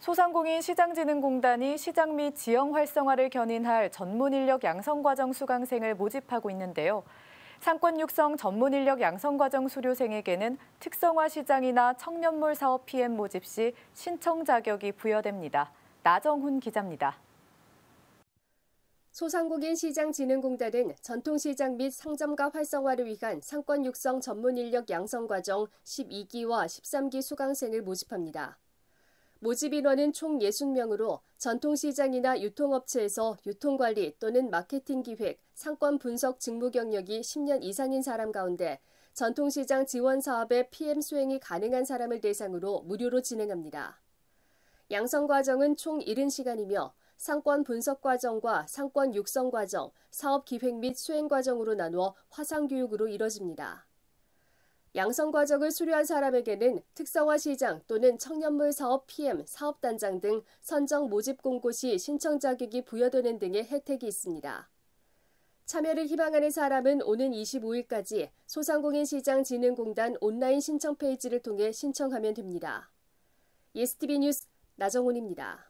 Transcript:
소상공인 시장진흥공단이 시장 및 지역 활성화를 견인할 전문 인력 양성 과정 수강생을 모집하고 있는데요. 상권 육성 전문 인력 양성 과정 수료생에게는 특성화 시장이나 청년몰 사업 PM 모집 시 신청 자격이 부여됩니다. 나정훈 기자입니다. 소상공인 시장진흥공단은 전통시장 및 상점가 활성화를 위한 상권 육성 전문 인력 양성 과정 12기와 13기 수강생을 모집합니다. 모집 인원은 총 60명으로 전통시장이나 유통업체에서 유통관리 또는 마케팅 기획, 상권 분석 직무 경력이 10년 이상인 사람 가운데 전통시장 지원 사업의 PM 수행이 가능한 사람을 대상으로 무료로 진행합니다. 양성 과정은 총 70시간이며 상권 분석 과정과 상권 육성 과정, 사업 기획 및 수행 과정으로 나누어 화상 교육으로 이뤄집니다. 양성과정을 수료한 사람에게는 특성화 시장 또는 청년물 사업 PM, 사업단장 등 선정 모집 공고 시 신청 자격이 부여되는 등의 혜택이 있습니다. 참여를 희망하는 사람은 오는 25일까지 소상공인시장진흥공단 온라인 신청 페이지를 통해 신청하면 됩니다. 예스티비 뉴스 나정훈입니다.